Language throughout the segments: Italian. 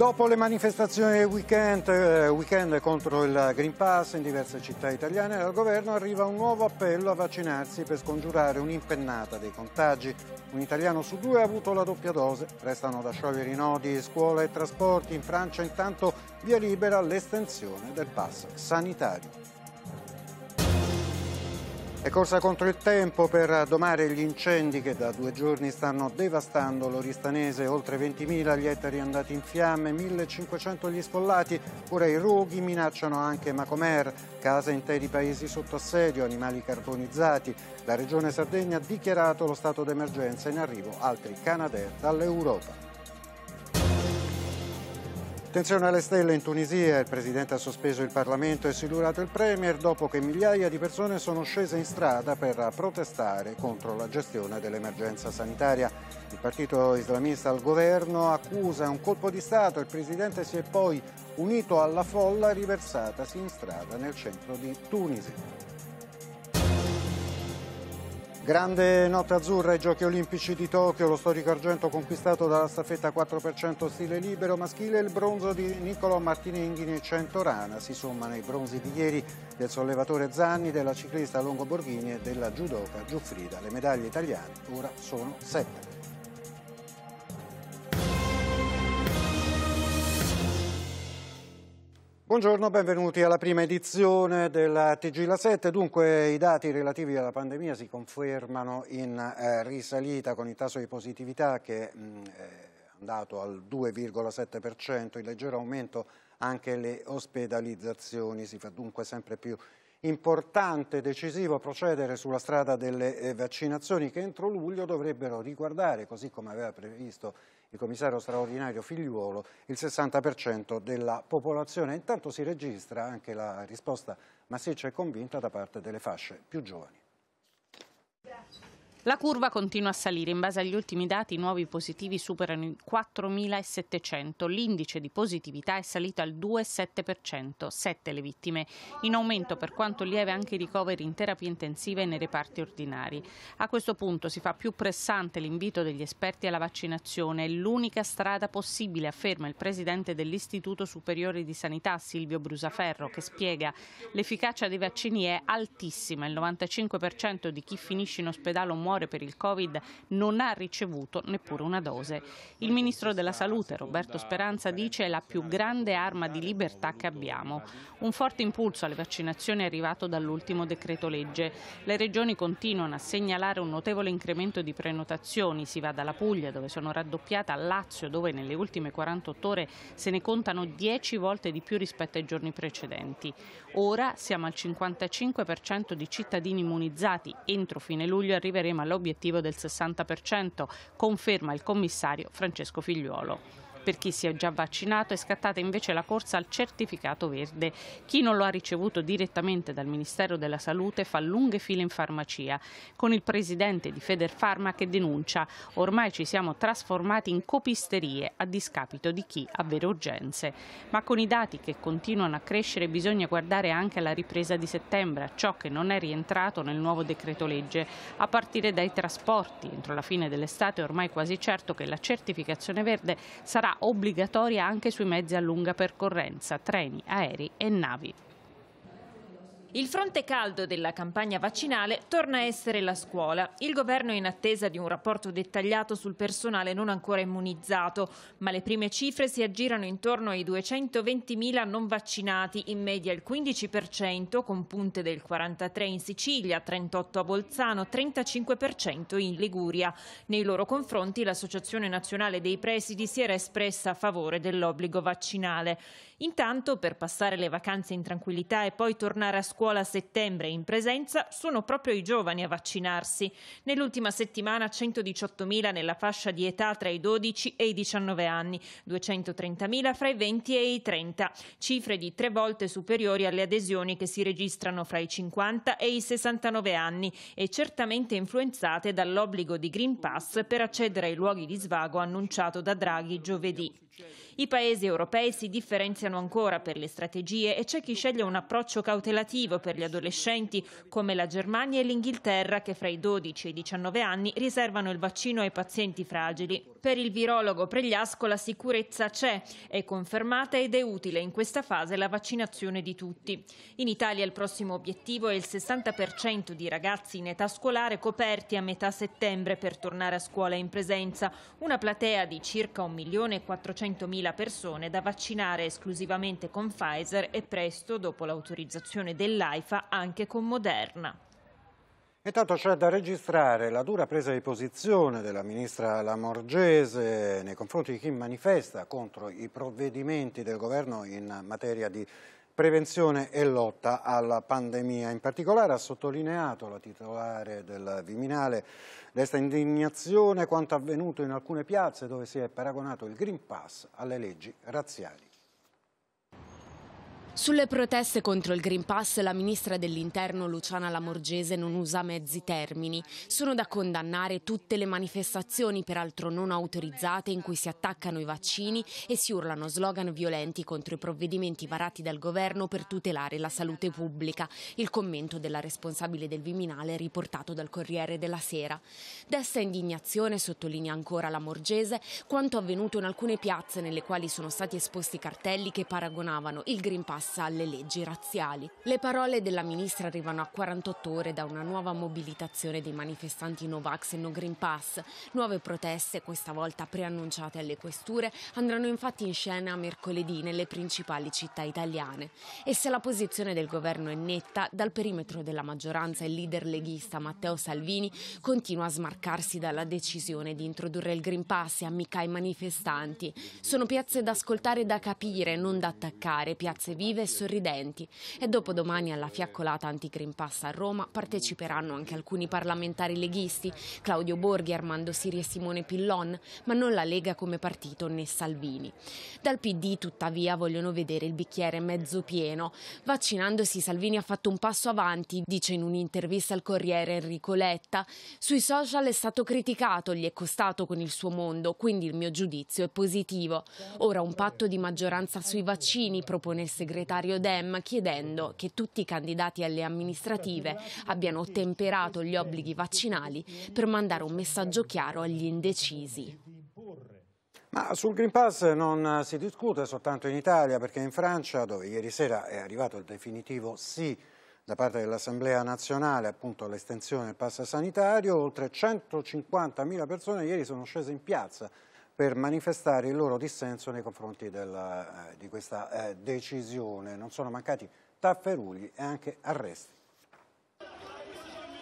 Dopo le manifestazioni del weekend, eh, weekend, contro il Green Pass in diverse città italiane, dal governo arriva un nuovo appello a vaccinarsi per scongiurare un'impennata dei contagi. Un italiano su due ha avuto la doppia dose. Restano da sciogliere i nodi, scuola e trasporti. In Francia intanto via libera l'estensione del pass sanitario. È corsa contro il tempo per domare gli incendi che da due giorni stanno devastando l'Oristanese, oltre 20.000 gli ettari andati in fiamme, 1.500 gli sfollati, ora i roghi minacciano anche Macomer, case interi paesi sotto assedio, animali carbonizzati. La regione Sardegna ha dichiarato lo stato d'emergenza in arrivo altri Canadair dall'Europa. Attenzione alle stelle in Tunisia, il Presidente ha sospeso il Parlamento e silurato il Premier dopo che migliaia di persone sono scese in strada per protestare contro la gestione dell'emergenza sanitaria. Il partito islamista al governo accusa un colpo di Stato, il Presidente si è poi unito alla folla riversatasi in strada nel centro di Tunisi. Grande notte azzurra ai Giochi Olimpici di Tokyo, lo storico argento conquistato dalla staffetta 4% stile libero maschile e il bronzo di Niccolò Martinenghi nel Centorana. Si sommano i bronzi di ieri del sollevatore Zanni, della ciclista Longo Borghini e della judoka Giuffrida. Le medaglie italiane ora sono sette. Buongiorno, benvenuti alla prima edizione della TG La 7. Dunque i dati relativi alla pandemia si confermano in eh, risalita con il tasso di positività che mh, mm, è andato al 2,7%, in leggero aumento anche le ospedalizzazioni, si fa dunque sempre più importante, e decisivo procedere sulla strada delle eh, vaccinazioni che entro luglio dovrebbero riguardare, così come aveva previsto il commissario straordinario Figliuolo, il 60% della popolazione. Intanto si registra anche la risposta massiccia e convinta da parte delle fasce più giovani. La curva continua a salire, in base agli ultimi dati i nuovi positivi superano i 4.700, l'indice di positività è salito al 2,7%, 7 le vittime, in aumento per quanto lieve anche i ricoveri in terapia intensiva e nei reparti ordinari. A questo punto si fa più pressante l'invito degli esperti alla vaccinazione, è l'unica strada possibile, afferma il presidente dell'Istituto Superiore di Sanità Silvio Brusaferro, che spiega l'efficacia dei vaccini è altissima, il 95% di chi finisce in ospedale o muore muore per il Covid non ha ricevuto neppure una dose. Il ministro della Salute, Roberto Speranza, dice è la più grande arma di libertà che abbiamo. Un forte impulso alle vaccinazioni è arrivato dall'ultimo decreto legge. Le regioni continuano a segnalare un notevole incremento di prenotazioni. Si va dalla Puglia, dove sono raddoppiate, al Lazio, dove nelle ultime 48 ore se ne contano 10 volte di più rispetto ai giorni precedenti. Ora siamo al 55% di cittadini immunizzati. Entro fine luglio arriveremo l'obiettivo del 60%, conferma il commissario Francesco Figliuolo. Per chi si è già vaccinato è scattata invece la corsa al certificato verde. Chi non lo ha ricevuto direttamente dal Ministero della Salute fa lunghe file in farmacia, con il presidente di Federfarma che denuncia ormai ci siamo trasformati in copisterie a discapito di chi ha vere urgenze. Ma con i dati che continuano a crescere bisogna guardare anche alla ripresa di settembre, a ciò che non è rientrato nel nuovo decreto legge, a partire dai trasporti. Entro la fine dell'estate è ormai quasi certo che la certificazione verde sarà obbligatoria anche sui mezzi a lunga percorrenza, treni, aerei e navi. Il fronte caldo della campagna vaccinale torna a essere la scuola. Il governo è in attesa di un rapporto dettagliato sul personale non ancora immunizzato, ma le prime cifre si aggirano intorno ai 220.000 non vaccinati, in media il 15%, con punte del 43% in Sicilia, 38% a Bolzano, 35% in Liguria. Nei loro confronti l'Associazione Nazionale dei Presidi si era espressa a favore dell'obbligo vaccinale. Intanto, per passare le vacanze in tranquillità e poi tornare a scuola, scuola a settembre in presenza sono proprio i giovani a vaccinarsi. Nell'ultima settimana 118.000 nella fascia di età tra i 12 e i 19 anni, 230.000 fra i 20 e i 30, cifre di tre volte superiori alle adesioni che si registrano fra i 50 e i 69 anni e certamente influenzate dall'obbligo di Green Pass per accedere ai luoghi di svago annunciato da Draghi giovedì. I paesi europei si differenziano ancora per le strategie e c'è chi sceglie un approccio cautelativo educativo per gli adolescenti come la Germania e l'Inghilterra che fra i 12 e i 19 anni riservano il vaccino ai pazienti fragili. Per il virologo Pregliasco la sicurezza c'è, è confermata ed è utile in questa fase la vaccinazione di tutti. In Italia il prossimo obiettivo è il 60% di ragazzi in età scolare coperti a metà settembre per tornare a scuola in presenza, una platea di circa 1.400.000 persone da vaccinare esclusivamente con Pfizer e presto, dopo l'autorizzazione della dell'AIFA anche con Moderna. Intanto c'è da registrare la dura presa di posizione della ministra Lamorgese nei confronti di chi manifesta contro i provvedimenti del governo in materia di prevenzione e lotta alla pandemia. In particolare ha sottolineato la titolare del Viminale desta indignazione quanto avvenuto in alcune piazze dove si è paragonato il Green Pass alle leggi razziali. Sulle proteste contro il Green Pass la ministra dell'Interno Luciana Lamorgese non usa mezzi termini. Sono da condannare tutte le manifestazioni peraltro non autorizzate in cui si attaccano i vaccini e si urlano slogan violenti contro i provvedimenti varati dal governo per tutelare la salute pubblica. Il commento della responsabile del Viminale riportato dal Corriere della Sera. Desta indignazione, sottolinea ancora Lamorgese, quanto avvenuto in alcune piazze nelle quali sono stati esposti cartelli che paragonavano il Green Pass cassa alle leggi razziali. Le parole della ministra arrivano a 48 ore da una nuova mobilitazione dei manifestanti Novax e No Green Pass. Nuove proteste, questa volta preannunciate alle questure, andranno infatti in scena mercoledì nelle principali città italiane. E se la posizione del governo è netta, dal perimetro della maggioranza il leader leghista Matteo Salvini continua a smarcarsi dalla decisione di introdurre il Green Pass e ammicca ai manifestanti. Sono piazze da ascoltare e da capire, non da attaccare, piazze vive positive e sorridenti e dopo domani alla fiaccolata anti-Green Pass a Roma parteciperanno anche alcuni parlamentari leghisti, Claudio Borghi, Armando Siri e Simone Pillon, ma non la Lega come partito né Salvini. Dal PD tuttavia vogliono vedere il bicchiere mezzo pieno. Vaccinandosi Salvini ha fatto un passo avanti, dice in un'intervista al Corriere Enrico Letta. Sui social è stato criticato, gli è costato con il suo mondo, quindi il mio giudizio è positivo. Ora un patto di maggioranza sui vaccini propone il segretario segretario Dem chiedendo che tutti i candidati alle amministrative abbiano temperato gli obblighi vaccinali per mandare un messaggio chiaro agli indecisi. Ma sul Green Pass non si discute soltanto in Italia, perché in Francia, dove ieri sera è arrivato il definitivo sì da parte dell'Assemblea nazionale appunto all'estensione del pass sanitario, oltre 150.000 persone ieri sono scese in piazza per manifestare il loro dissenso nei confronti della, eh, di questa eh, decisione. Non sono mancati tafferugli e anche arresti.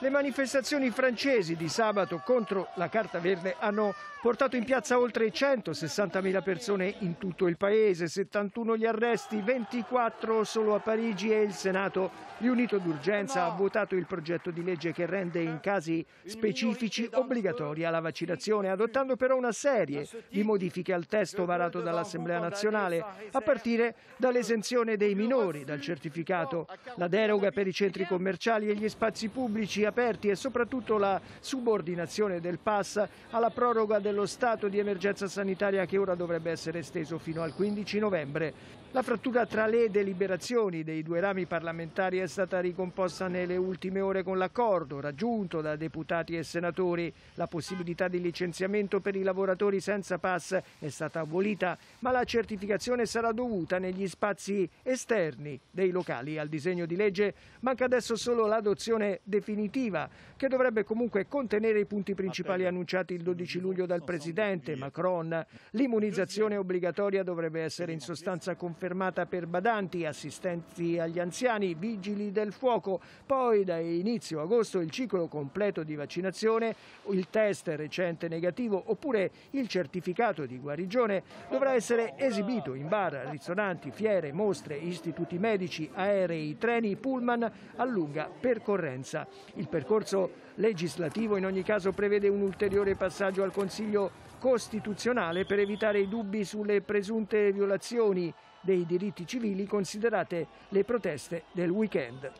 Le manifestazioni francesi di sabato contro la Carta Verde hanno portato in piazza oltre 160.000 persone in tutto il paese, 71 gli arresti, 24 solo a Parigi e il Senato, riunito d'urgenza, ha votato il progetto di legge che rende in casi specifici obbligatoria la vaccinazione, adottando però una serie di modifiche al testo varato dall'Assemblea nazionale, a partire dall'esenzione dei minori dal certificato, la deroga per i centri commerciali e gli spazi pubblici aperti e soprattutto la subordinazione del pass alla proroga dello stato di emergenza sanitaria che ora dovrebbe essere esteso fino al 15 novembre. La frattura tra le deliberazioni dei due rami parlamentari è stata ricomposta nelle ultime ore con l'accordo raggiunto da deputati e senatori. La possibilità di licenziamento per i lavoratori senza pass è stata abolita, ma la certificazione sarà dovuta negli spazi esterni dei locali. Al disegno di legge manca adesso solo l'adozione definitiva, che dovrebbe comunque contenere i punti principali annunciati il 12 luglio dal Presidente Macron. L'immunizzazione obbligatoria dovrebbe essere in sostanza confermata fermata per badanti, assistenti agli anziani, vigili del fuoco. Poi da inizio agosto il ciclo completo di vaccinazione, il test recente negativo oppure il certificato di guarigione dovrà essere esibito in bar, ristoranti, fiere, mostre, istituti medici, aerei, treni, pullman a lunga percorrenza. Il percorso legislativo in ogni caso prevede un ulteriore passaggio al Consiglio Costituzionale per evitare i dubbi sulle presunte violazioni dei diritti civili considerate le proteste del weekend.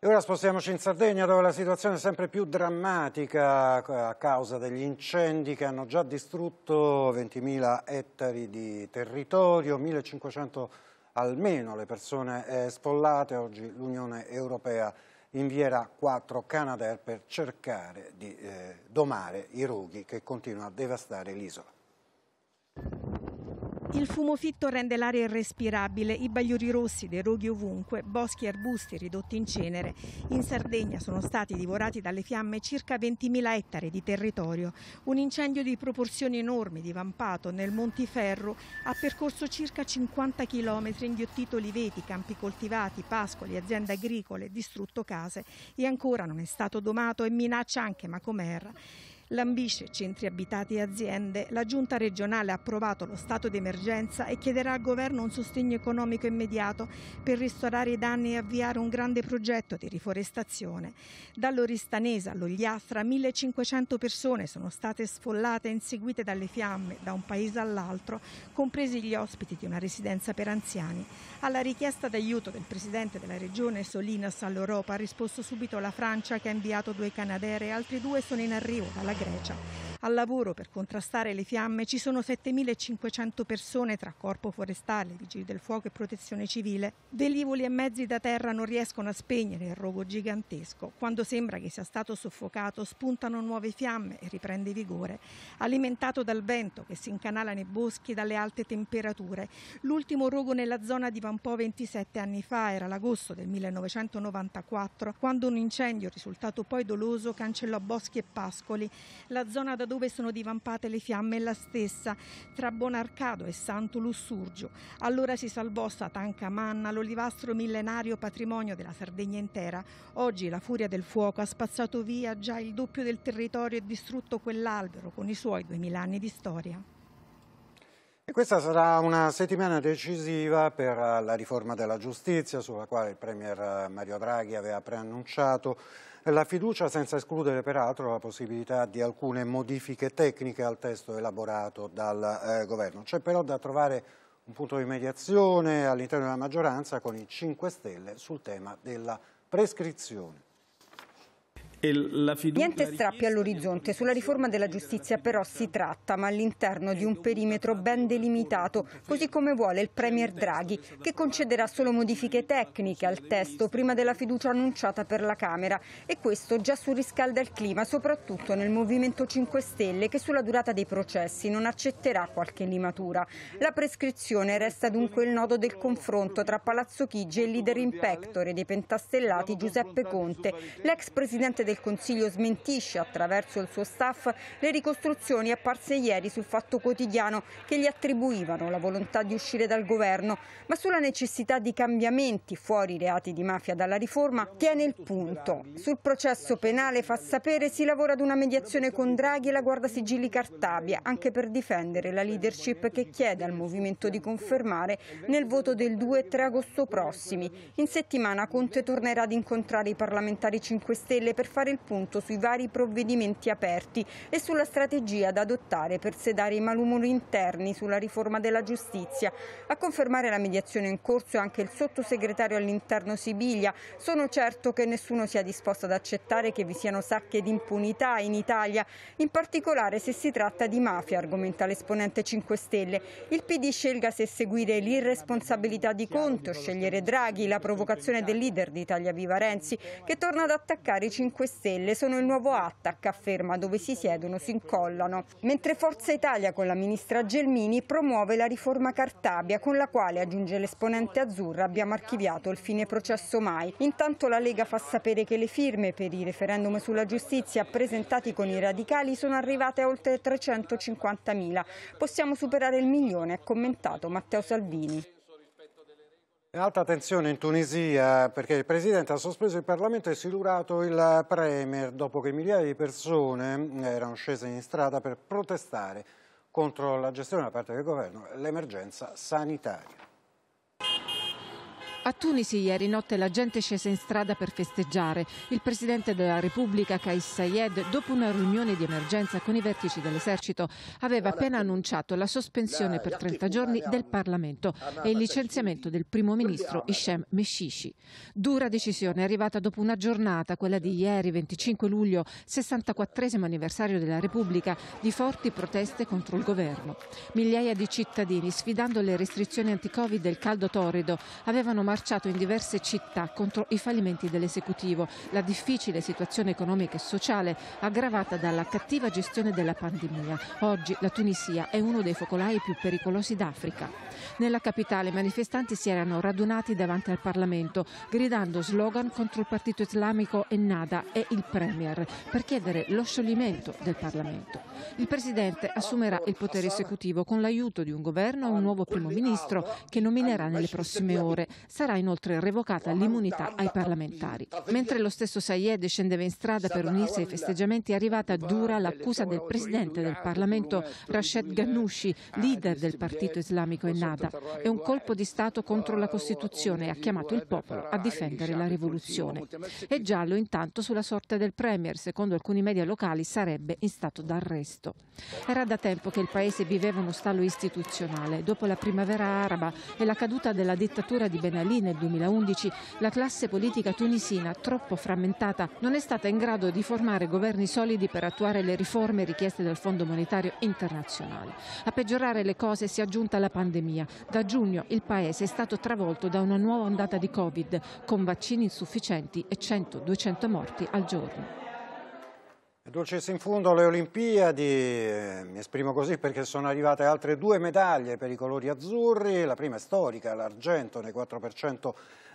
E ora spostiamoci in Sardegna dove la situazione è sempre più drammatica a causa degli incendi che hanno già distrutto 20.000 ettari di territorio, 1.500 almeno le persone sfollate. Oggi l'Unione Europea invierà quattro Canadair per cercare di eh, domare i rughi che continuano a devastare l'isola. Il fumo fitto rende l'aria irrespirabile, i bagliori rossi, dei roghi ovunque, boschi e arbusti ridotti in cenere. In Sardegna sono stati divorati dalle fiamme circa 20.000 ettari di territorio. Un incendio di proporzioni enormi divampato nel Montiferro, ha percorso circa 50 km, inghiottito oliveti, campi coltivati, pascoli, aziende agricole, distrutto case e ancora non è stato domato e minaccia anche Macomerra. Lambisce centri abitati e aziende. La giunta regionale ha approvato lo stato d'emergenza e chiederà al governo un sostegno economico immediato per ristorare i danni e avviare un grande progetto di riforestazione. Dall'Oristanese all'Ogliastra 1500 persone sono state sfollate e inseguite dalle fiamme da un paese all'altro, compresi gli ospiti di una residenza per anziani. Alla richiesta d'aiuto del presidente della regione Solinas all'Europa ha risposto subito la Francia che ha inviato due canadere e altri due sono in arrivo dalla Grecia. Al lavoro per contrastare le fiamme ci sono 7.500 persone tra corpo forestale, vigili del fuoco e protezione civile. Velivoli e mezzi da terra non riescono a spegnere il rogo gigantesco. Quando sembra che sia stato soffocato spuntano nuove fiamme e riprende vigore. Alimentato dal vento che si incanala nei boschi e dalle alte temperature. L'ultimo rogo nella zona di Van Po 27 anni fa era l'agosto del 1994 quando un incendio risultato poi doloso cancellò boschi e pascoli. La zona da dove sono divampate le fiamme e la stessa tra Bonarcado e Santo Lussurgio. Allora si salvò Satanca Manna, l'olivastro millenario patrimonio della Sardegna intera. Oggi la furia del fuoco ha spazzato via già il doppio del territorio e distrutto quell'albero con i suoi 2000 anni di storia. E questa sarà una settimana decisiva per la riforma della giustizia sulla quale il Premier Mario Draghi aveva preannunciato la fiducia senza escludere peraltro la possibilità di alcune modifiche tecniche al testo elaborato dal eh, Governo. C'è però da trovare un punto di mediazione all'interno della maggioranza con i 5 Stelle sul tema della prescrizione. Niente strappi all'orizzonte, sulla riforma della giustizia però si tratta, ma all'interno di un perimetro ben delimitato, così come vuole il Premier Draghi, che concederà solo modifiche tecniche al testo prima della fiducia annunciata per la Camera e questo già surriscalda il clima, soprattutto nel Movimento 5 Stelle che sulla durata dei processi non accetterà qualche limatura. La prescrizione resta dunque il nodo del confronto tra Palazzo Chigi e il leader in pectore dei pentastellati Giuseppe Conte, l'ex presidente del Consiglio smentisce attraverso il suo staff le ricostruzioni apparse ieri sul Fatto Quotidiano che gli attribuivano la volontà di uscire dal governo, ma sulla necessità di cambiamenti fuori i reati di mafia dalla riforma tiene il punto. Sul processo penale fa sapere si lavora ad una mediazione con Draghi e la guarda sigilli Cartabia, anche per difendere la leadership che chiede al movimento di confermare nel voto del 2 e 3 agosto prossimi. In settimana Conte tornerà ad incontrare i parlamentari 5 Stelle per fare il punto sui vari provvedimenti aperti e sulla strategia da adottare per sedare i malumori interni sulla riforma della giustizia. A confermare la mediazione in corso è anche il sottosegretario all'interno Sibiglia. Sono certo che nessuno sia disposto ad accettare che vi siano sacche di impunità in Italia, in particolare se si tratta di mafia, argomenta l'esponente 5 Stelle. Il PD scelga se seguire l'irresponsabilità di Conte, scegliere Draghi, la provocazione del leader di Italia Viva Renzi, che torna ad attaccare i 5 Stelle Stelle sono il nuovo attac, afferma dove si siedono si incollano, mentre Forza Italia con la ministra Gelmini promuove la riforma Cartabia con la quale, aggiunge l'esponente azzurra, abbiamo archiviato il fine processo mai. Intanto la Lega fa sapere che le firme per il referendum sulla giustizia presentati con i radicali sono arrivate a oltre 350.000. Possiamo superare il milione, ha commentato Matteo Salvini. Alta tensione in Tunisia perché il Presidente ha sospeso il Parlamento e silurato il Premier dopo che migliaia di persone mm, erano scese in strada per protestare contro la gestione da parte del governo dell'emergenza sanitaria. A Tunisi ieri notte la gente scese in strada per festeggiare. Il presidente della Repubblica, Kais Sayed, dopo una riunione di emergenza con i vertici dell'esercito, aveva appena annunciato la sospensione per 30 giorni del Parlamento e il licenziamento del primo ministro Hisham Meshishi. Dura decisione arrivata dopo una giornata, quella di ieri 25 luglio, 64 anniversario della Repubblica, di forti proteste contro il governo. Migliaia di cittadini, sfidando le restrizioni anti-Covid e il caldo torrido, avevano marciato marciato in diverse città contro i fallimenti dell'esecutivo, la difficile situazione economica e sociale aggravata dalla cattiva gestione della pandemia. Oggi la Tunisia è uno dei focolai più pericolosi d'Africa. Nella capitale i manifestanti si erano radunati davanti al Parlamento gridando slogan contro il partito islamico Ennada e il Premier per chiedere lo scioglimento del Parlamento. Il Presidente assumerà il potere esecutivo con l'aiuto di un governo e un nuovo primo ministro che nominerà nelle prossime ore. Sarà verrà inoltre revocata l'immunità ai parlamentari. Mentre lo stesso Sayed scendeva in strada per unirsi ai festeggiamenti, è arrivata dura l'accusa del presidente del Parlamento Rashid Ghanoushi, leader del partito islamico Ennada. È un colpo di Stato contro la Costituzione e ha chiamato il popolo a difendere la rivoluzione. È giallo intanto sulla sorte del Premier, secondo alcuni media locali sarebbe in stato d'arresto. Era da tempo che il paese viveva uno stallo istituzionale, dopo la primavera araba e la caduta della dittatura di Ben Ali lì nel 2011 la classe politica tunisina, troppo frammentata, non è stata in grado di formare governi solidi per attuare le riforme richieste dal Fondo Monetario Internazionale. A peggiorare le cose si è aggiunta la pandemia. Da giugno il paese è stato travolto da una nuova ondata di Covid, con vaccini insufficienti e 100-200 morti al giorno. Dolcezza in fondo alle Olimpiadi, eh, mi esprimo così perché sono arrivate altre due medaglie per i colori azzurri, la prima è storica, l'argento eh,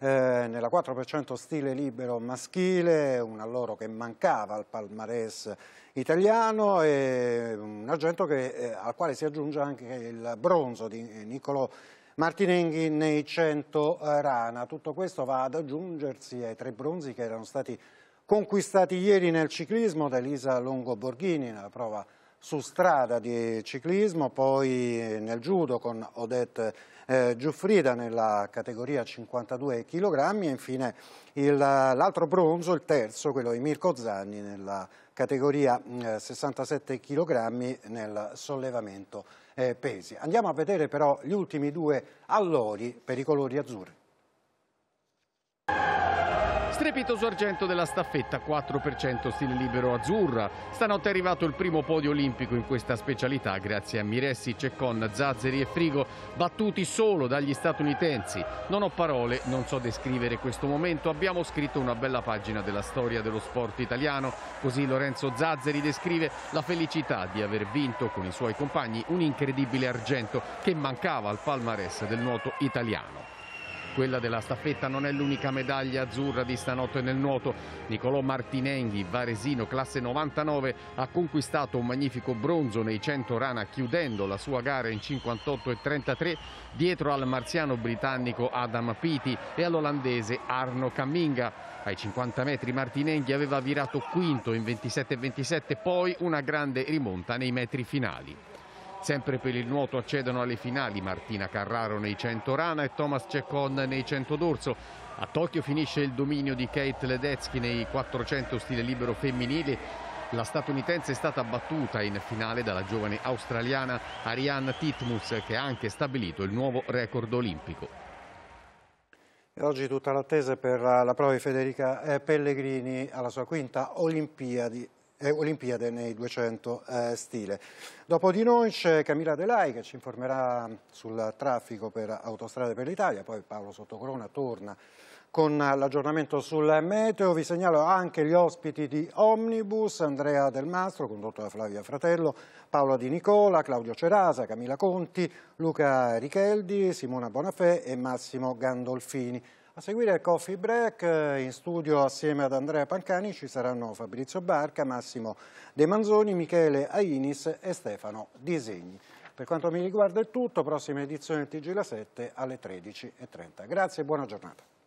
nella 4% stile libero maschile, un alloro che mancava al palmarès italiano e un argento che, eh, al quale si aggiunge anche il bronzo di Niccolò Martinenghi nei 100 rana. Tutto questo va ad aggiungersi ai tre bronzi che erano stati conquistati ieri nel ciclismo da Elisa Longo Borghini nella prova su strada di ciclismo, poi eh, nel judo con Odette eh, Giuffrida nella categoria 52 kg e infine l'altro bronzo, il terzo, quello di Mirko Zanni nella categoria eh, 67 kg nel sollevamento eh, pesi. Andiamo a vedere però gli ultimi due allori per i colori azzurri. Strepitoso argento della staffetta, 4% stile libero azzurra. Stanotte è arrivato il primo podio olimpico in questa specialità grazie a Miressi, Ceccon, Zazzeri e Frigo, battuti solo dagli statunitensi. Non ho parole, non so descrivere questo momento. Abbiamo scritto una bella pagina della storia dello sport italiano. Così Lorenzo Zazzeri descrive la felicità di aver vinto con i suoi compagni un incredibile argento che mancava al palmarès del nuoto italiano. Quella della staffetta non è l'unica medaglia azzurra di stanotte nel nuoto. Nicolò Martinenghi, varesino classe 99, ha conquistato un magnifico bronzo nei 100 rana chiudendo la sua gara in 58 e 33 dietro al marziano britannico Adam Piti e all'olandese Arno Camminga. Ai 50 metri Martinenghi aveva virato quinto in 27 e 27, poi una grande rimonta nei metri finali. Sempre per il nuoto accedono alle finali Martina Carraro nei 100 rana e Thomas Ceccon nei 100 dorso. A Tokyo finisce il dominio di Kate Ledecky nei 400 stile libero femminile la statunitense è stata battuta in finale dalla giovane australiana Ariane Titmus che ha anche stabilito il nuovo record olimpico. E oggi tutta l'attesa per la prova di Federica eh, Pellegrini alla sua quinta Olimpiadi eh, Olimpiade nei 200 eh, stile. Dopo di noi c'è Camilla Delai che ci informerà sul traffico per autostrade per l'Italia, poi Paolo Sottocorona torna con l'aggiornamento sul meteo. Vi segnalo anche gli ospiti di Omnibus, Andrea Del Mastro, condotto da Flavia Fratello, Paola Di Nicola, Claudio Cerasa, Camilla Conti, Luca Richeldi, Simona Bonafè e Massimo Gandolfini. A seguire il coffee break, in studio assieme ad Andrea Pancani ci saranno Fabrizio Barca, Massimo De Manzoni, Michele Ainis e Stefano Disegni. Per quanto mi riguarda è tutto, prossima edizione del TG La 7 alle 13.30. Grazie e buona giornata.